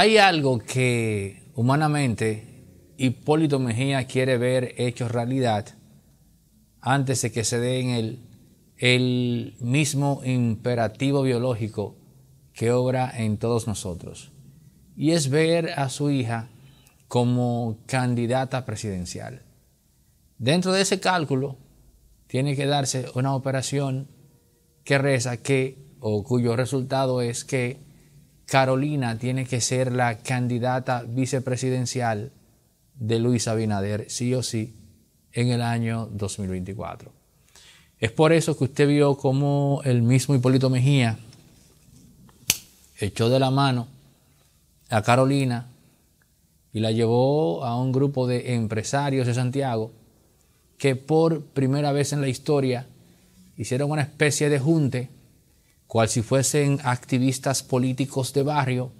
Hay algo que humanamente Hipólito Mejía quiere ver hecho realidad antes de que se dé en él el mismo imperativo biológico que obra en todos nosotros, y es ver a su hija como candidata presidencial. Dentro de ese cálculo tiene que darse una operación que reza que, o cuyo resultado es que Carolina tiene que ser la candidata vicepresidencial de Luis Abinader, sí o sí, en el año 2024. Es por eso que usted vio cómo el mismo Hipólito Mejía echó de la mano a Carolina y la llevó a un grupo de empresarios de Santiago que por primera vez en la historia hicieron una especie de junte cual si fuesen activistas políticos de barrio,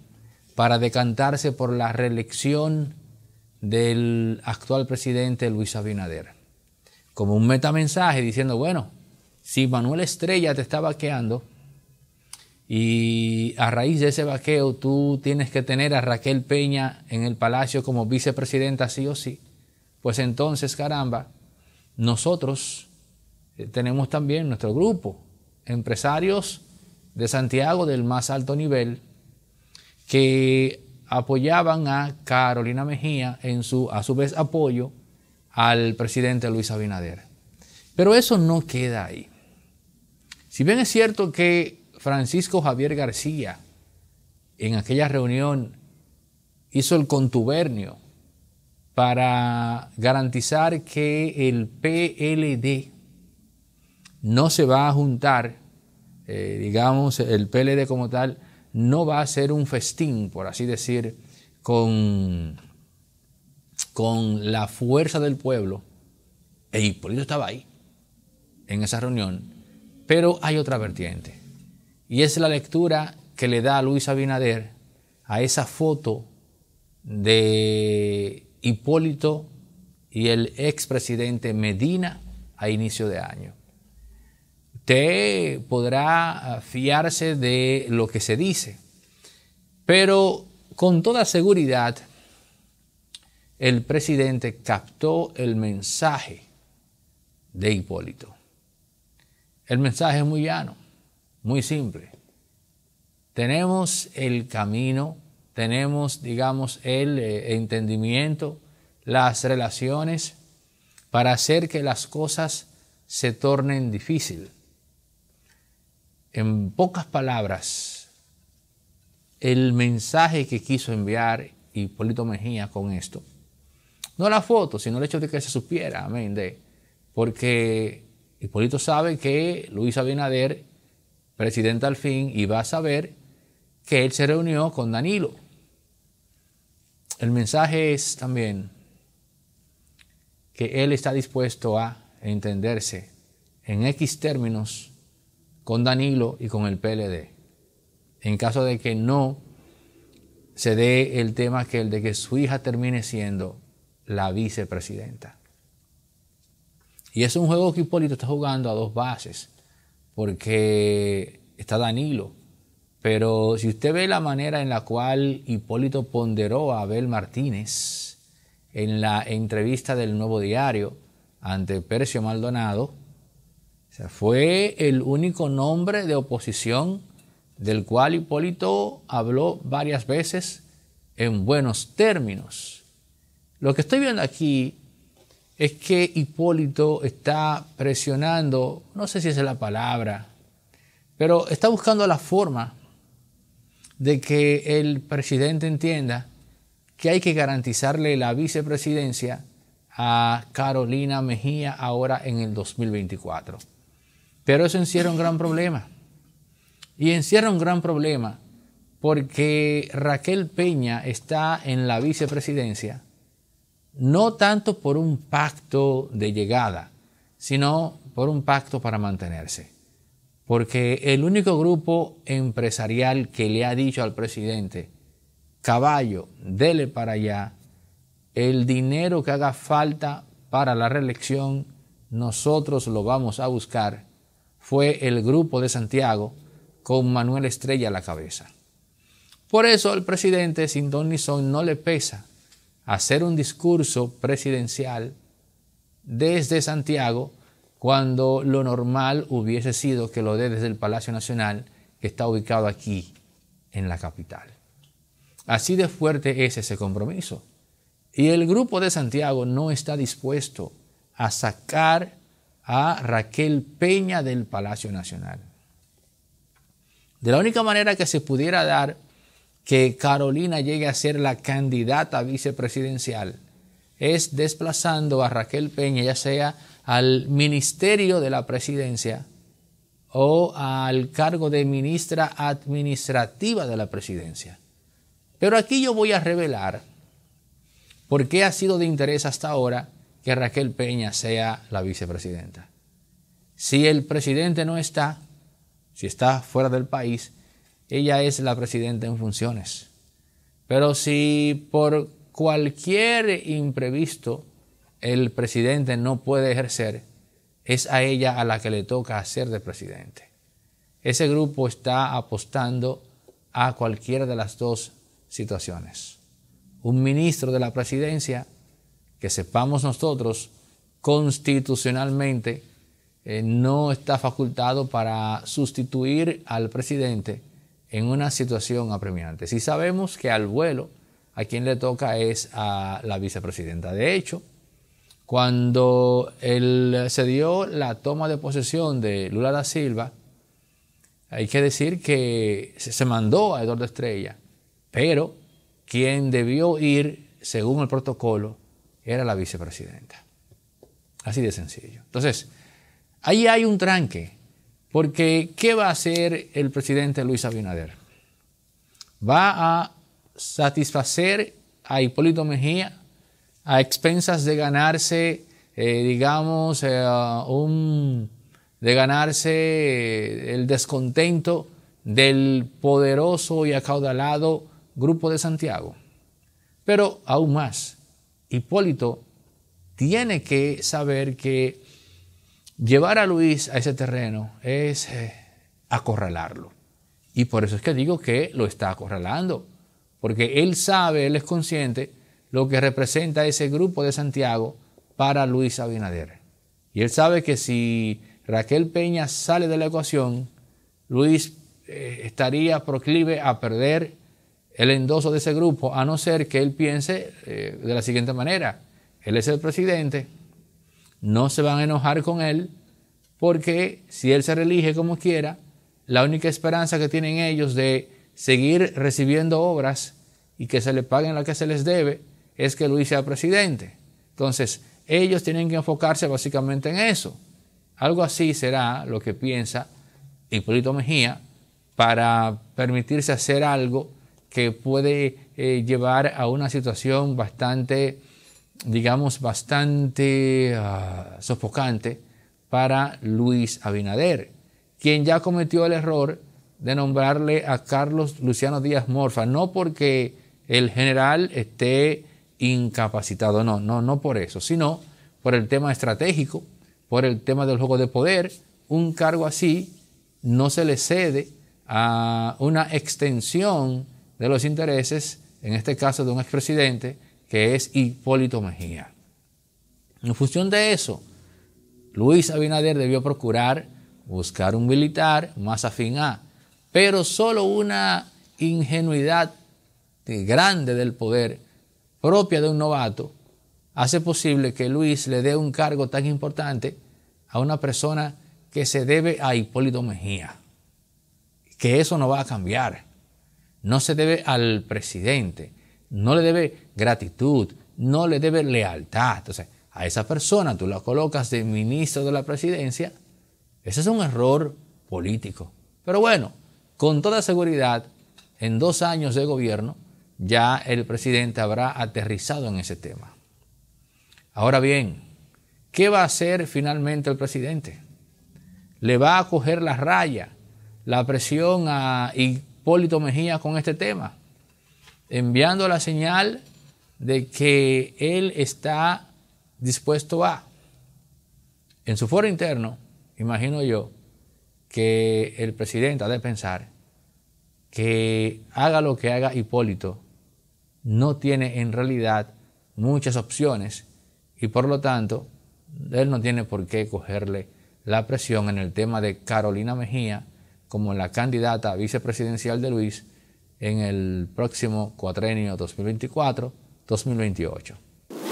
para decantarse por la reelección del actual presidente Luis Abinader. Como un metamensaje diciendo, bueno, si Manuel Estrella te está vaqueando y a raíz de ese vaqueo tú tienes que tener a Raquel Peña en el palacio como vicepresidenta sí o sí, pues entonces, caramba, nosotros eh, tenemos también nuestro grupo, empresarios de Santiago del más alto nivel que apoyaban a Carolina Mejía en su, a su vez, apoyo al presidente Luis Abinader. Pero eso no queda ahí. Si bien es cierto que Francisco Javier García en aquella reunión hizo el contubernio para garantizar que el PLD no se va a juntar eh, digamos, el PLD como tal no va a ser un festín, por así decir, con, con la fuerza del pueblo. E Hipólito estaba ahí, en esa reunión. Pero hay otra vertiente. Y es la lectura que le da Luis Abinader a esa foto de Hipólito y el expresidente Medina a inicio de año. Usted podrá ah, fiarse de lo que se dice, pero con toda seguridad el presidente captó el mensaje de Hipólito. El mensaje es muy llano, muy simple. Tenemos el camino, tenemos, digamos, el eh, entendimiento, las relaciones para hacer que las cosas se tornen difíciles en pocas palabras el mensaje que quiso enviar Hipólito Mejía con esto. No la foto, sino el hecho de que se supiera, amén, porque Hipólito sabe que Luis Abinader, presidente al fin, iba a saber que él se reunió con Danilo. El mensaje es también que él está dispuesto a entenderse en X términos con Danilo y con el PLD. En caso de que no se dé el tema que el de que su hija termine siendo la vicepresidenta. Y es un juego que Hipólito está jugando a dos bases, porque está Danilo. Pero si usted ve la manera en la cual Hipólito ponderó a Abel Martínez en la entrevista del Nuevo Diario ante Percio Maldonado, fue el único nombre de oposición del cual Hipólito habló varias veces en buenos términos. Lo que estoy viendo aquí es que Hipólito está presionando, no sé si es la palabra, pero está buscando la forma de que el presidente entienda que hay que garantizarle la vicepresidencia a Carolina Mejía ahora en el 2024. Pero eso encierra un gran problema. Y encierra un gran problema porque Raquel Peña está en la vicepresidencia no tanto por un pacto de llegada, sino por un pacto para mantenerse. Porque el único grupo empresarial que le ha dicho al presidente, caballo, dele para allá, el dinero que haga falta para la reelección, nosotros lo vamos a buscar, fue el grupo de Santiago con Manuel Estrella a la cabeza. Por eso el presidente, sin don no le pesa hacer un discurso presidencial desde Santiago cuando lo normal hubiese sido que lo dé desde el Palacio Nacional, que está ubicado aquí, en la capital. Así de fuerte es ese compromiso. Y el grupo de Santiago no está dispuesto a sacar a Raquel Peña del Palacio Nacional. De la única manera que se pudiera dar que Carolina llegue a ser la candidata vicepresidencial es desplazando a Raquel Peña, ya sea al Ministerio de la Presidencia o al cargo de ministra administrativa de la Presidencia. Pero aquí yo voy a revelar por qué ha sido de interés hasta ahora Raquel Peña sea la vicepresidenta. Si el presidente no está, si está fuera del país, ella es la presidenta en funciones. Pero si por cualquier imprevisto el presidente no puede ejercer, es a ella a la que le toca hacer de presidente. Ese grupo está apostando a cualquiera de las dos situaciones. Un ministro de la presidencia que sepamos nosotros, constitucionalmente eh, no está facultado para sustituir al presidente en una situación apremiante. Si sabemos que al vuelo a quien le toca es a la vicepresidenta. De hecho, cuando él, se dio la toma de posesión de Lula da Silva, hay que decir que se mandó a Eduardo Estrella, pero quien debió ir, según el protocolo, era la vicepresidenta. Así de sencillo. Entonces, ahí hay un tranque, porque ¿qué va a hacer el presidente Luis Abinader? Va a satisfacer a Hipólito Mejía a expensas de ganarse, eh, digamos, eh, de ganarse eh, el descontento del poderoso y acaudalado grupo de Santiago. Pero aún más, Hipólito tiene que saber que llevar a Luis a ese terreno es eh, acorralarlo. Y por eso es que digo que lo está acorralando, porque él sabe, él es consciente lo que representa ese grupo de Santiago para Luis Abinader. Y él sabe que si Raquel Peña sale de la ecuación, Luis eh, estaría proclive a perder el endoso de ese grupo, a no ser que él piense eh, de la siguiente manera. Él es el presidente, no se van a enojar con él, porque si él se relige como quiera, la única esperanza que tienen ellos de seguir recibiendo obras y que se le paguen lo que se les debe es que Luis sea presidente. Entonces, ellos tienen que enfocarse básicamente en eso. Algo así será lo que piensa Hipólito Mejía para permitirse hacer algo que puede eh, llevar a una situación bastante, digamos, bastante ah, sofocante para Luis Abinader, quien ya cometió el error de nombrarle a Carlos Luciano Díaz Morfa, no porque el general esté incapacitado, no, no, no por eso, sino por el tema estratégico, por el tema del juego de poder, un cargo así no se le cede a una extensión de los intereses, en este caso de un expresidente, que es Hipólito Mejía. En función de eso, Luis Abinader debió procurar buscar un militar más afín a, pero solo una ingenuidad grande del poder propia de un novato hace posible que Luis le dé un cargo tan importante a una persona que se debe a Hipólito Mejía. Que eso no va a cambiar no se debe al presidente, no le debe gratitud, no le debe lealtad. Entonces, a esa persona tú la colocas de ministro de la presidencia, ese es un error político. Pero bueno, con toda seguridad, en dos años de gobierno, ya el presidente habrá aterrizado en ese tema. Ahora bien, ¿qué va a hacer finalmente el presidente? ¿Le va a coger la raya, la presión a, Hipólito Mejía con este tema, enviando la señal de que él está dispuesto a, en su foro interno, imagino yo, que el presidente ha de pensar que haga lo que haga Hipólito, no tiene en realidad muchas opciones y por lo tanto él no tiene por qué cogerle la presión en el tema de Carolina Mejía, como la candidata vicepresidencial de Luis en el próximo cuatrenio 2024-2028.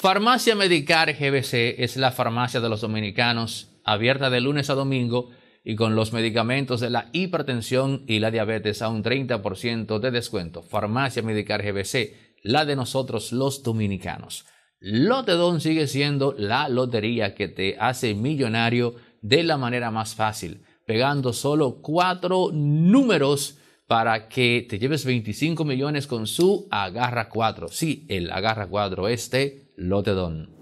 Farmacia Medicar GBC es la farmacia de los dominicanos, abierta de lunes a domingo y con los medicamentos de la hipertensión y la diabetes a un 30% de descuento. Farmacia Medicar GBC, la de nosotros los dominicanos. Lotedón sigue siendo la lotería que te hace millonario de la manera más fácil pegando solo cuatro números para que te lleves 25 millones con su Agarra 4. Sí, el Agarra 4, este te don.